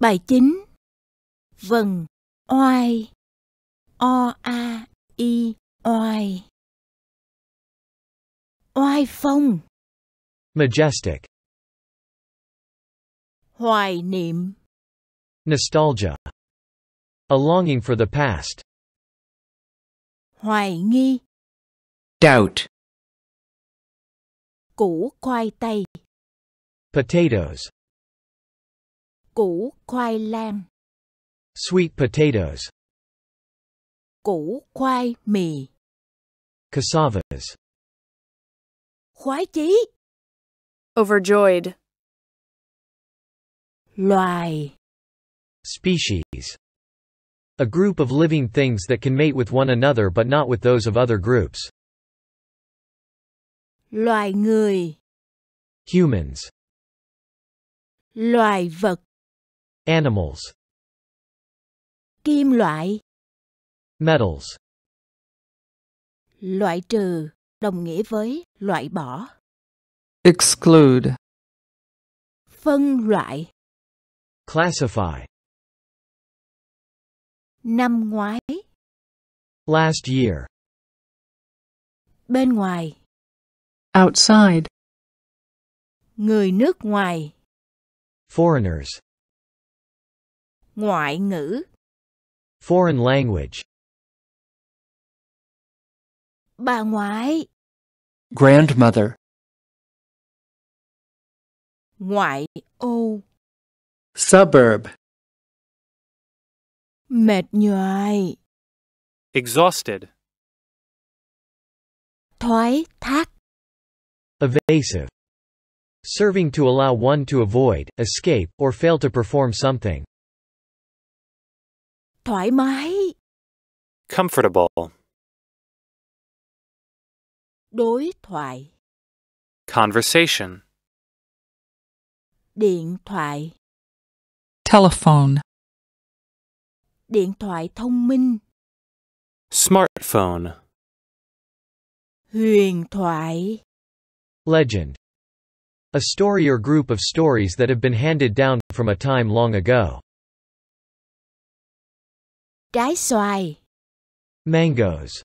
Bài 9 Vần Oai O-A-I Oai Oai phong Majestic Hoài niệm Nostalgia A longing for the past Hoài nghi Doubt Củ khoai tây Potatoes củ khoai lang sweet potatoes củ khoai mì cassavas khoái chí overjoyed loài species a group of living things that can mate with one another but not with those of other groups loài người humans loài vật Animals. Kim loại. Metals. Loại trừ đồng nghĩa với loại bỏ. Exclude. Phân loại. Classify. Năm ngoái. Last year. Bên ngoài. Outside. Người nước ngoài. Foreigners. ngoại ngữ foreign language bà ngoại grandmother ngoại ô suburb mệt nhoài exhausted thoái thác evasive serving to allow one to avoid escape or fail to perform something thoải mái comfortable đối thoại conversation điện thoại telephone điện thoại thông minh smartphone huyền thoại legend a story or group of stories that have been handed down from a time long ago Trái xoài. Mangoes.